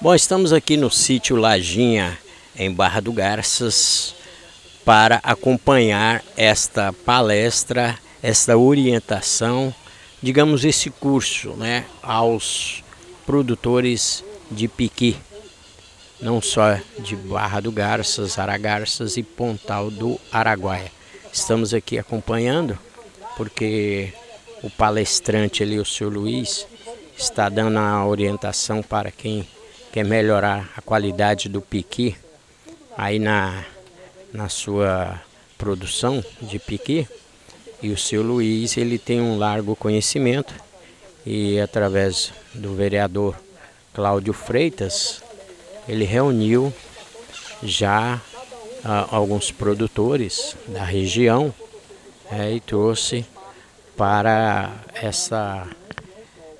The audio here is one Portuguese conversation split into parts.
Bom, estamos aqui no sítio Lajinha, em Barra do Garças, para acompanhar esta palestra, esta orientação, digamos esse curso, né, aos produtores de piqui, não só de Barra do Garças, Aragarças e Pontal do Araguaia. Estamos aqui acompanhando porque o palestrante ali, o Sr. Luiz, está dando a orientação para quem quer melhorar a qualidade do piqui aí na, na sua produção de piqui. E o seu Luiz ele tem um largo conhecimento e através do vereador Cláudio Freitas ele reuniu já ah, alguns produtores da região é, e trouxe para essa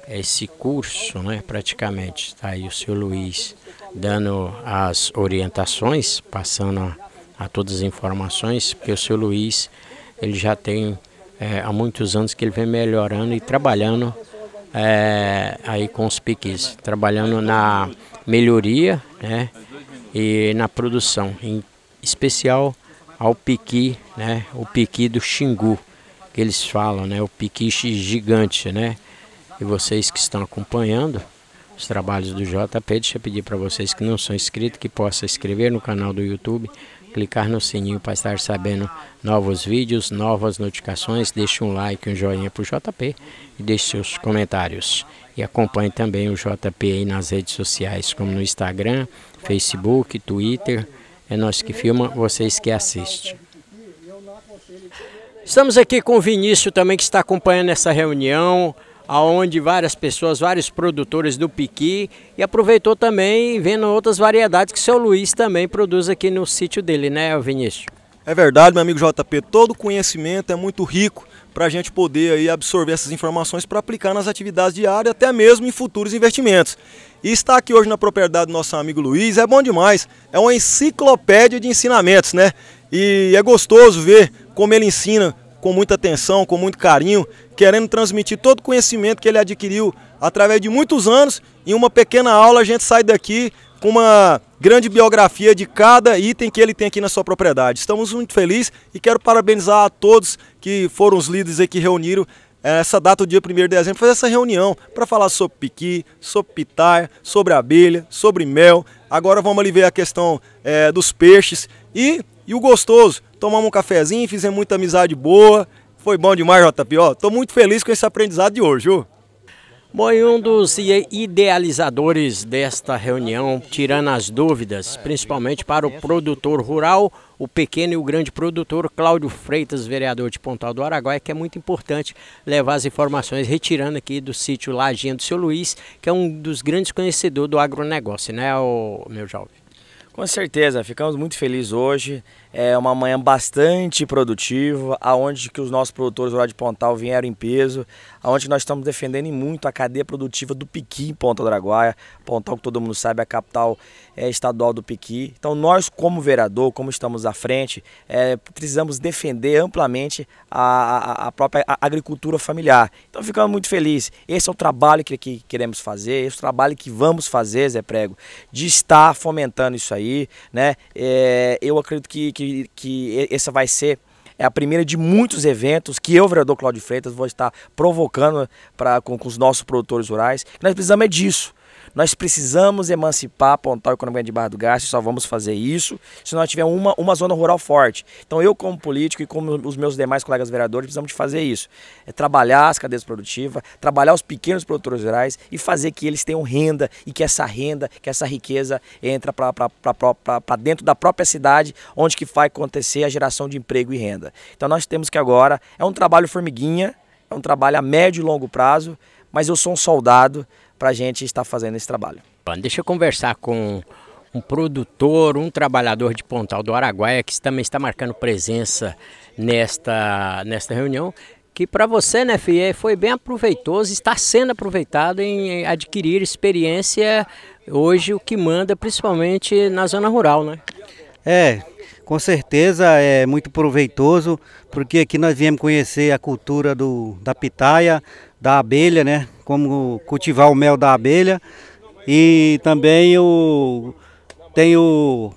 esse curso, né, praticamente. Está aí o seu Luiz dando as orientações, passando a, a todas as informações, porque o seu Luiz ele já tem é, há muitos anos que ele vem melhorando e trabalhando é, aí com os piques, trabalhando na melhoria né, e na produção, em especial ao piqui, né, o piqui do Xingu, que eles falam, né, o piqui gigante, né, e vocês que estão acompanhando os trabalhos do JP, deixa eu pedir para vocês que não são inscritos, que possam inscrever no canal do YouTube, clicar no sininho para estar sabendo novos vídeos, novas notificações, deixe um like, um joinha para o JP e deixe seus comentários. E acompanhe também o JP aí nas redes sociais, como no Instagram, Facebook, Twitter. É nós que filma, vocês que assistem. Estamos aqui com o Vinícius também que está acompanhando essa reunião aonde várias pessoas, vários produtores do piqui e aproveitou também vendo outras variedades que o seu Luiz também produz aqui no sítio dele, né, Vinícius? É verdade, meu amigo JP, todo conhecimento é muito rico para a gente poder aí absorver essas informações para aplicar nas atividades diárias, até mesmo em futuros investimentos. E estar aqui hoje na propriedade do nosso amigo Luiz é bom demais, é uma enciclopédia de ensinamentos, né? E é gostoso ver como ele ensina com muita atenção, com muito carinho, querendo transmitir todo o conhecimento que ele adquiriu através de muitos anos. Em uma pequena aula, a gente sai daqui com uma grande biografia de cada item que ele tem aqui na sua propriedade. Estamos muito felizes e quero parabenizar a todos que foram os líderes aqui que reuniram eh, essa data, o dia 1 de dezembro, fazer essa reunião para falar sobre piqui, sobre pitaia, sobre abelha, sobre mel. Agora vamos ali ver a questão é, dos peixes e e o gostoso, tomamos um cafezinho, fizemos muita amizade boa. Foi bom demais, JP. Ó, tô muito feliz com esse aprendizado de hoje, viu? Bom, e um dos idealizadores desta reunião, tirando as dúvidas, principalmente para o produtor rural, o pequeno e o grande produtor Cláudio Freitas, vereador de Pontal do Araguaia, que é muito importante levar as informações, retirando aqui do sítio Laginha do Seu Luiz, que é um dos grandes conhecedores do agronegócio, né, meu jovem? Com certeza, ficamos muito felizes hoje é uma manhã bastante produtiva, aonde que os nossos produtores do de Pontal vieram em peso, aonde nós estamos defendendo muito a cadeia produtiva do Piqui em Ponta Araguaia, Pontal que todo mundo sabe é a capital é, estadual do Piqui. Então nós como vereador, como estamos à frente, é, precisamos defender amplamente a, a, a própria agricultura familiar. Então ficamos muito felizes. Esse é o trabalho que, que queremos fazer, esse é o trabalho que vamos fazer, Zé Prego, de estar fomentando isso aí, né? É, eu acredito que, que que, que essa vai ser é a primeira de muitos eventos que eu, vereador Cláudio Freitas, vou estar provocando pra, com, com os nossos produtores rurais. Nós precisamos é disso nós precisamos emancipar Pontal o Economia de Barra do Garça e só vamos fazer isso se nós tivermos uma, uma zona rural forte. Então eu como político e como os meus demais colegas vereadores precisamos de fazer isso. É trabalhar as cadeias produtivas, trabalhar os pequenos produtores rurais e fazer que eles tenham renda e que essa renda, que essa riqueza entra para dentro da própria cidade, onde que vai acontecer a geração de emprego e renda. Então nós temos que agora, é um trabalho formiguinha, é um trabalho a médio e longo prazo, mas eu sou um soldado, para a gente estar fazendo esse trabalho. Deixa eu conversar com um produtor, um trabalhador de Pontal do Araguaia que também está marcando presença nesta, nesta reunião, que para você, né, Fie, foi bem aproveitoso, está sendo aproveitado em adquirir experiência hoje, o que manda principalmente na zona rural, né? É, com certeza é muito proveitoso, porque aqui nós viemos conhecer a cultura do, da pitaia, da abelha, né? Como cultivar o mel da abelha. E também o, tem o,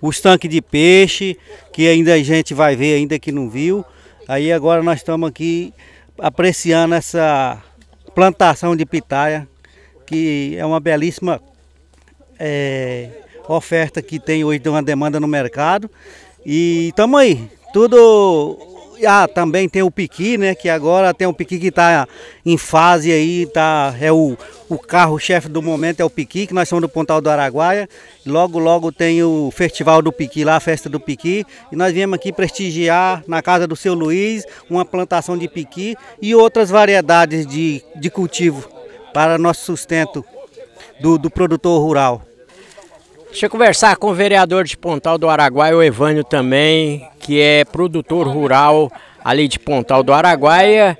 o, de peixe, que ainda a gente vai ver, ainda que não viu. Aí agora nós estamos aqui apreciando essa plantação de pitaia, que é uma belíssima é, oferta que tem hoje de uma demanda no mercado. E estamos aí, tudo ah, também tem o Piqui, né? Que agora tem o Piqui que está em fase aí, tá, é o, o carro-chefe do momento é o Piqui, que nós somos do Pontal do Araguaia. Logo, logo tem o Festival do Piqui lá, a Festa do Piqui. E nós viemos aqui prestigiar na casa do seu Luiz uma plantação de Piqui e outras variedades de, de cultivo para nosso sustento do, do produtor rural. Deixa eu conversar com o vereador de Pontal do Araguaia, o Evânio também, que é produtor rural ali de Pontal do Araguaia,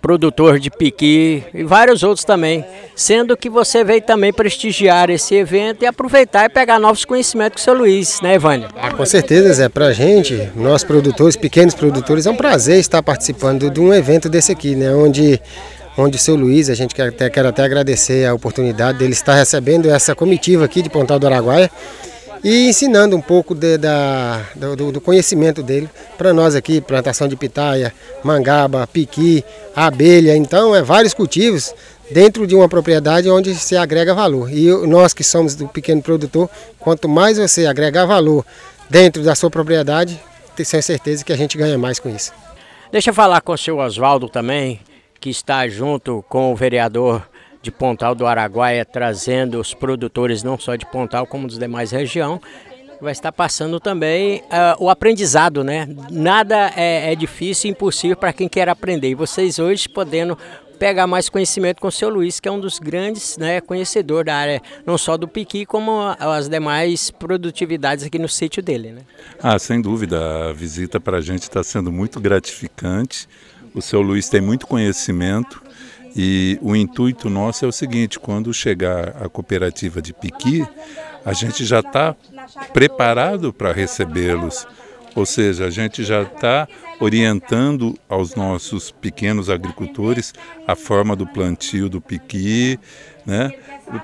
produtor de piqui e vários outros também. Sendo que você veio também prestigiar esse evento e aproveitar e pegar novos conhecimentos com o seu Luiz, né, Evânio? Ah, com certeza, Zé. Pra gente, nós produtores, pequenos produtores, é um prazer estar participando de um evento desse aqui, né? Onde onde o seu Luiz, a gente quer até, quer até agradecer a oportunidade dele estar recebendo essa comitiva aqui de Pontal do Araguaia e ensinando um pouco de, da, do, do, conhecimento dele para nós aqui, plantação de pitaia, mangaba, piqui, abelha, então é vários cultivos dentro de uma propriedade onde se agrega valor. E nós que somos do pequeno produtor, quanto mais você agregar valor dentro da sua propriedade, tenho certeza que a gente ganha mais com isso. Deixa eu falar com o seu Oswaldo também, que está junto com o vereador de Pontal do Araguaia, trazendo os produtores não só de Pontal, como dos demais região, vai estar passando também uh, o aprendizado, né? Nada é, é difícil e impossível para quem quer aprender. E vocês hoje podendo pegar mais conhecimento com o seu Luiz, que é um dos grandes né, conhecedor da área, não só do piqui, como as demais produtividades aqui no sítio dele. Né? Ah, sem dúvida, a visita para a gente está sendo muito gratificante. O seu Luiz tem muito conhecimento e o intuito nosso é o seguinte: quando chegar a cooperativa de Piqui, a gente já está preparado para recebê-los. Ou seja, a gente já está orientando aos nossos pequenos agricultores a forma do plantio do piqui, né?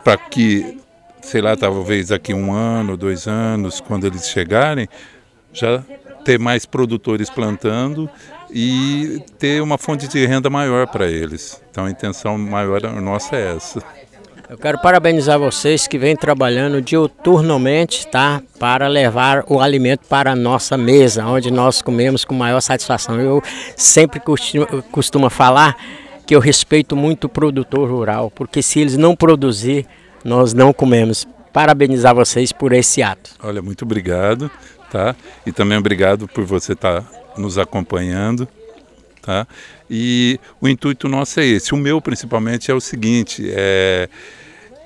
para que, sei lá, talvez aqui um ano, dois anos, quando eles chegarem, já ter mais produtores plantando e ter uma fonte de renda maior para eles. Então a intenção maior nossa é essa. Eu quero parabenizar vocês que vêm trabalhando diuturnamente, tá? Para levar o alimento para a nossa mesa, onde nós comemos com maior satisfação. Eu sempre costumo, costumo falar que eu respeito muito o produtor rural, porque se eles não produzir, nós não comemos. Parabenizar vocês por esse ato. Olha, muito obrigado, tá? E também obrigado por você estar tá nos acompanhando. Tá? E o intuito nosso é esse. O meu, principalmente, é o seguinte: é...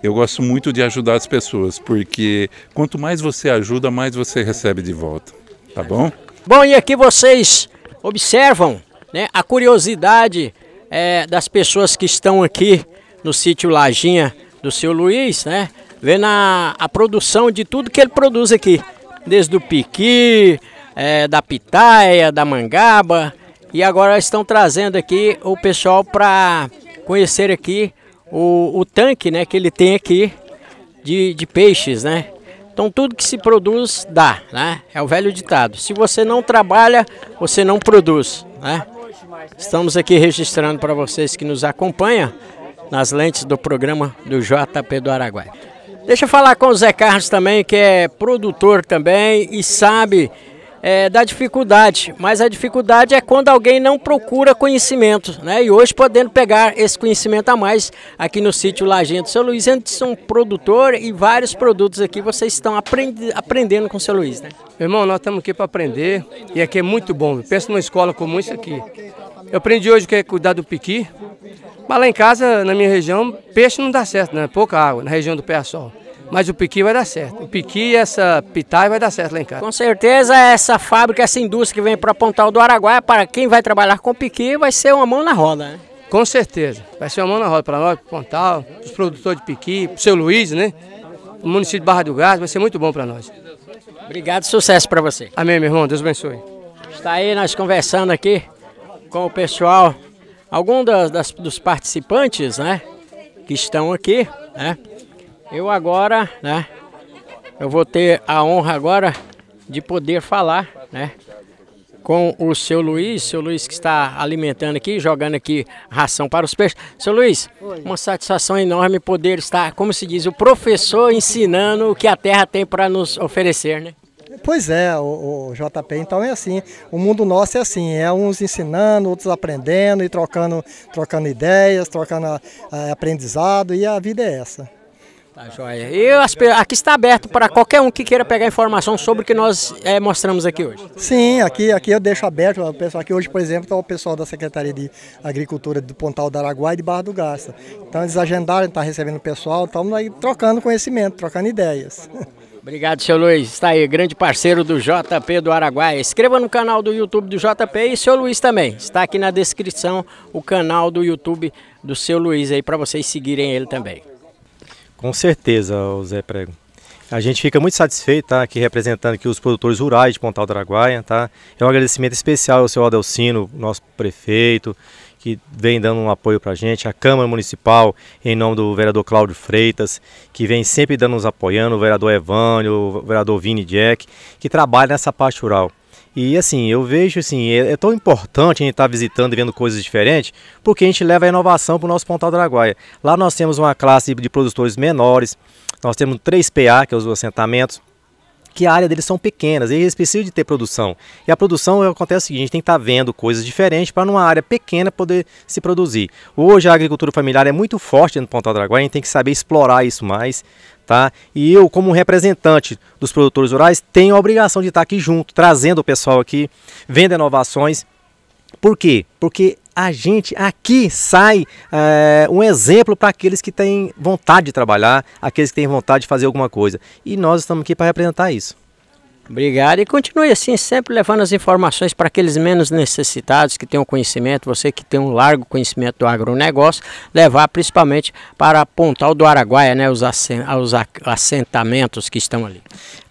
eu gosto muito de ajudar as pessoas, porque quanto mais você ajuda, mais você recebe de volta. Tá bom? Bom, e aqui vocês observam né, a curiosidade é, das pessoas que estão aqui no sítio Lajinha do seu Luiz, né? Vendo a, a produção de tudo que ele produz aqui, desde o piqui, é, da pitaia, da mangaba. E agora estão trazendo aqui o pessoal para conhecer aqui o, o, tanque né, que ele tem aqui de, de peixes, né? Então tudo que se produz dá, né? É o velho ditado. Se você não trabalha, você não produz, né? Estamos aqui registrando para vocês que nos acompanham nas lentes do programa do JP do Araguaia. Deixa eu falar com o Zé Carlos também, que é produtor também e sabe é, da dificuldade, mas a dificuldade é quando alguém não procura conhecimento, né? E hoje podendo pegar esse conhecimento a mais aqui no sítio Lagento. Seu Luiz é um produtor e vários produtos aqui vocês estão aprendi, aprendendo com o seu Luiz, né? Meu irmão, nós estamos aqui para aprender e aqui é muito bom. Pensa numa escola como isso aqui. Eu aprendi hoje que é cuidar do piqui, mas lá em casa, na minha região, peixe não dá certo, né? Pouca água, na região do pé-sol. Mas o piqui vai dar certo. O piqui e essa pitai vai dar certo lá em casa. Com certeza essa fábrica, essa indústria que vem para Pontal do Araguaia, para quem vai trabalhar com piqui, vai ser uma mão na roda, né? Com certeza. Vai ser uma mão na roda para nós, para Pontal, para os produtores de piqui, para o seu Luiz, né? O município de Barra do Gás, vai ser muito bom para nós. Obrigado, sucesso para você. Amém, meu irmão. Deus abençoe. Está aí nós conversando aqui com o pessoal, algum das, das, dos participantes, né? Que estão aqui, né? Eu agora, né? Eu vou ter a honra agora de poder falar, né? Com o seu Luiz, seu Luiz que está alimentando aqui, jogando aqui ração para os peixes. Seu Luiz, Oi. uma satisfação enorme poder estar, como se diz, o professor ensinando o que a terra tem para nos oferecer, né? Pois é, o, o, JP, então é assim. O mundo nosso é assim, é uns ensinando, outros aprendendo e trocando, trocando ideias, trocando ah, aprendizado, e a vida é essa. Tá, tá joia. E aqui está aberto para qualquer um que queira pegar informação sobre o que nós é, mostramos aqui hoje. Sim, aqui, aqui eu deixo aberto. O pessoal aqui hoje, por exemplo, está o pessoal da Secretaria de Agricultura do Pontal do Araguaia e de Barra do Garça. Então eles agendaram, está recebendo o pessoal, estamos aí trocando conhecimento, trocando ideias. Obrigado, seu Luiz. Está aí, grande parceiro do JP do Araguaia. Inscreva no canal do YouTube do JP e seu Luiz também. Está aqui na descrição o canal do YouTube do seu Luiz aí para vocês seguirem ele também. Com certeza, Zé Prego. A gente fica muito satisfeito, tá? Aqui representando aqui os produtores rurais de Pontal do Araguaia, tá? É um agradecimento especial ao seu Adelcino, nosso prefeito, que vem dando um apoio para a gente, a Câmara Municipal, em nome do vereador Cláudio Freitas, que vem sempre dando nos apoiando, o vereador Evânio, o vereador Vini Jack, que trabalha nessa parte rural. E assim, eu vejo assim, é, é tão importante a gente estar tá visitando e vendo coisas diferentes, porque a gente leva a inovação para o nosso Pontal do Araguaia. Lá nós temos uma classe de produtores menores, nós temos três pa que é os assentamentos, que a área deles são pequenas, eles precisam de ter produção. E a produção acontece o seguinte, a gente tem que estar tá vendo coisas diferentes para numa área pequena poder se produzir. Hoje a agricultura familiar é muito forte no Pontal do Araguaia, a gente tem que saber explorar isso mais, tá? E eu, como representante dos produtores rurais, tenho a obrigação de estar tá aqui junto, trazendo o pessoal aqui, vendo inovações. Por quê? Porque a gente aqui sai é, um exemplo para aqueles que têm vontade de trabalhar, aqueles que têm vontade de fazer alguma coisa. E nós estamos aqui para representar isso. Obrigado e continue assim, sempre levando as informações para aqueles menos necessitados que têm o conhecimento, você que tem um largo conhecimento do agronegócio, levar principalmente para Pontal do Araguaia, né, os, assentamentos que estão ali.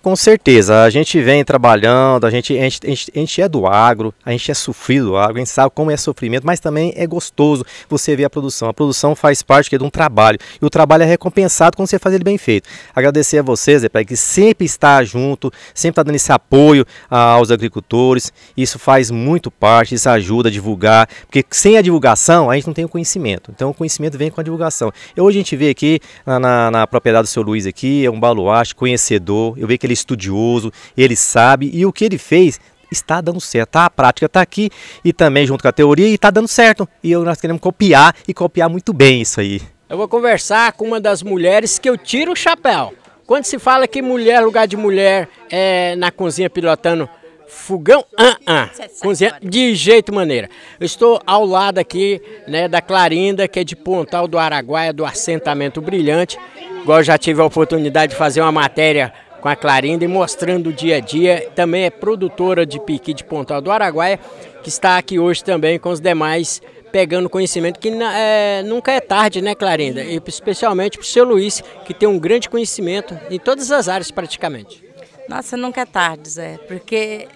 Com certeza, a gente vem trabalhando, a gente, a gente, a gente é do agro, a gente é sofrido do agro, a gente sabe como é sofrimento, mas também é gostoso você ver a produção. A produção faz parte de um trabalho e o trabalho é recompensado quando você faz ele bem feito. Agradecer a vocês, Zé para que sempre está junto, sempre está dando esse apoio ah, aos agricultores. Isso faz muito parte, isso ajuda a divulgar, porque sem a divulgação a gente não tem o conhecimento. Então o conhecimento vem com a divulgação. hoje a gente vê aqui na, na, na propriedade do seu Luiz aqui, é um baluarte, conhecedor, eu vejo que ele é estudioso, ele sabe e o que ele fez está dando certo. A prática está aqui e também junto com a teoria e está dando certo. E nós queremos copiar e copiar muito bem isso aí. Eu vou conversar com uma das mulheres que eu tiro o chapéu. Quando se fala que mulher, lugar de mulher, é na cozinha pilotando fogão, ah, ah, cozinha de jeito maneira. Eu estou ao lado aqui né, da Clarinda, que é de Pontal do Araguaia, do assentamento brilhante. Igual eu já tive a oportunidade de fazer uma matéria com a Clarinda e mostrando o dia a dia. Também é produtora de piqui de Pontal do Araguaia, que está aqui hoje também com os demais pegando conhecimento que é, nunca é tarde, né, Clarinda? E especialmente para o seu Luiz, que tem um grande conhecimento em todas as áreas praticamente. Nossa, nunca é tarde, Zé, porque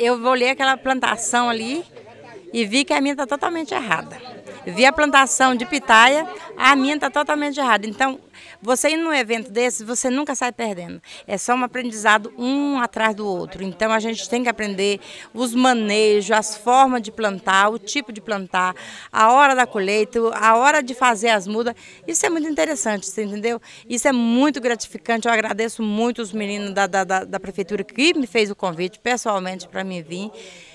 eu olhei aquela plantação ali e vi que a minha está totalmente errada. Vi a plantação de pitaia, a minha está totalmente errada. Então, você ir num evento desse, você nunca sai perdendo. É só um aprendizado um atrás do outro. Então a gente tem que aprender os manejos, as formas de plantar, o tipo de plantar, a hora da colheita, a hora de fazer as mudas. Isso é muito interessante, você entendeu? Isso é muito gratificante. Eu agradeço muito os meninos da, da, da, da prefeitura que me fez o convite pessoalmente para mim vir.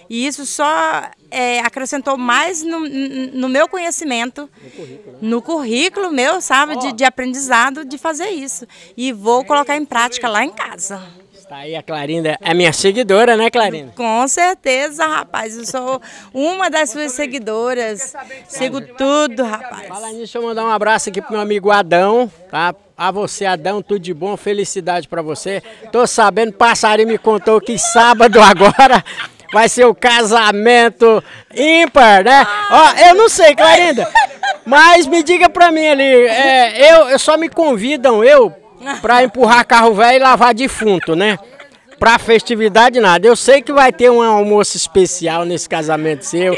E isso só é, acrescentou mais no, no, meu conhecimento, no currículo, né? no currículo meu, sabe, de, de, aprendizado, de fazer isso. E vou colocar em prática lá em casa. Está aí a Clarinda, é minha seguidora, né, Clarinda? Com certeza, rapaz. Eu sou uma das suas seguidoras. Sigo tudo, rapaz. Fala nisso, eu mandar um abraço aqui pro meu amigo Adão, tá? A você, Adão, tudo de bom, felicidade para você. Tô sabendo, passarinho me contou que sábado agora vai ser o casamento ímpar, né? Ó, eu não sei, Clarinda, mas me diga pra mim ali, é, eu, eu só me convidam eu pra empurrar carro velho e lavar defunto, né? Pra festividade nada. Eu sei que vai ter um almoço especial nesse casamento seu.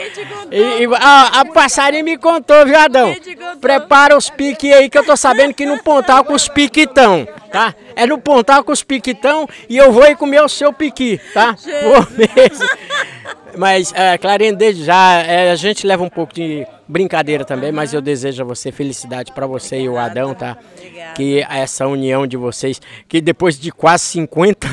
E, e a, a passarinha me contou, viadão. Prepara os piques aí que eu tô sabendo que no Pontal com os piquitão, tá? É no Pontal com os piquitão e eu vou ir comer o seu piqui, tá? Vou mesmo. Mas, é, Clarinha, desde já, é, a gente leva um pouco de Brincadeira também, mas eu desejo a você felicidade para você Obrigada. e o Adão, tá? Obrigada. Que essa união de vocês, que depois de quase 50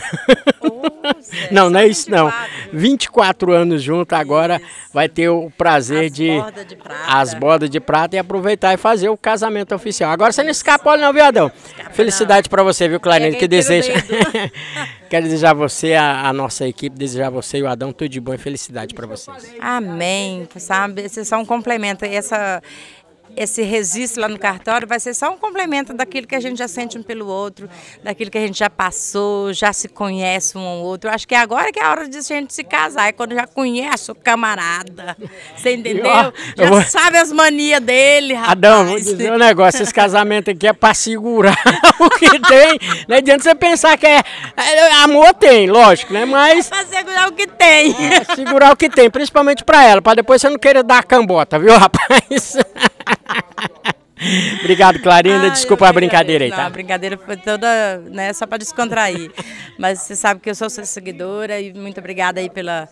Zé, não, não é isso não. 24 anos junto, agora vai ter o prazer as de, borda de as bordas de prata e aproveitar e fazer o casamento oficial. Agora você não escapa, não, viu Adão Felicidade para você, viu, Clarine? Que desejo. Quero desejar a você, a, a, nossa equipe, desejar a você e o Adão tudo de bom e felicidade para vocês. Amém, sabe? Vocês são um complemento. Essa, esse registro lá no cartório vai ser só um complemento daquilo que a gente já sente um pelo outro, daquilo que a gente já passou, já se conhece um ao outro. acho que é agora que é a hora de a gente se casar, é quando já conhece o camarada. Você entendeu? já vou... sabe as manias dele, rapaz. Adão, vou dizer um negócio, esse casamento aqui é para segurar o que tem. Não adianta você pensar que é, é, amor tem, lógico, né? Mas... É pra segurar o que tem. É, segurar o que tem, principalmente para ela, para depois você não querer dar a cambota, viu, rapaz? Obrigado, Clarinda. Ah, Desculpa a brincadeira aí, tá? Não, a brincadeira foi toda, né, só para descontrair. Mas você sabe que eu sou sua seguidora e muito obrigada aí pela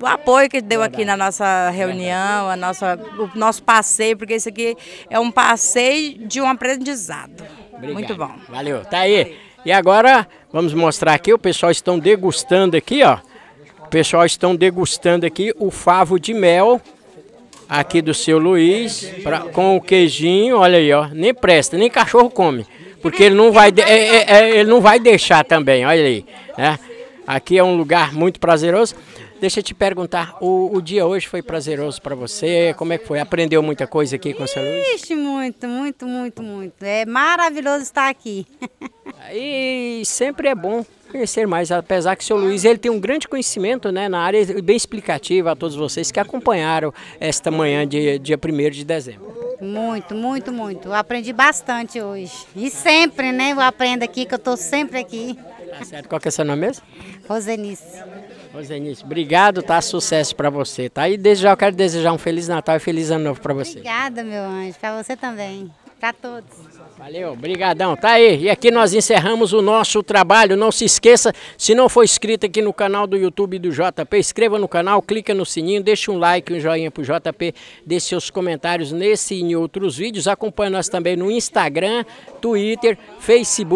o apoio que deu Verdade. aqui na nossa reunião, a nossa, o nosso passeio, porque isso aqui é um passeio de um aprendizado. Obrigado. Muito bom. Valeu. Tá aí. E agora vamos mostrar aqui, o pessoal estão degustando aqui, ó. O pessoal estão degustando aqui o favo de mel aqui do seu Luiz pra, com o queijinho, olha aí, ó. Nem presta, nem cachorro come. Porque ele não vai, de, é, é, é, ele não vai deixar também, olha aí. Né? Aqui é um lugar muito prazeroso. Deixa eu te perguntar, o, o dia hoje foi prazeroso para você? Como é que foi? Aprendeu muita coisa aqui com o seu Luiz? Ixi, muito, muito, muito, muito. É maravilhoso estar aqui. E sempre é bom conhecer mais, apesar que o seu Luiz ele tem um grande conhecimento né, na área bem explicativo a todos vocês que acompanharam esta manhã de dia 1 de dezembro. Muito, muito, muito. Eu aprendi bastante hoje. E sempre, né? Eu aprendo aqui, que eu estou sempre aqui. Tá certo. Qual que é seu nome mesmo? Rosenice. Rosenice, obrigado, tá? Sucesso para você, tá? E desde já eu quero desejar um Feliz Natal e Feliz Ano Novo para você. Obrigada, meu anjo. Para você também. Para todos. Valeu, brigadão. Tá aí. E aqui nós encerramos o nosso trabalho. Não se esqueça, se não for inscrito aqui no canal do YouTube do JP, inscreva no canal, clica no sininho, deixa um like, um joinha pro JP, deixe seus comentários nesse e em outros vídeos. Acompanhe nós também no Instagram, Twitter, Facebook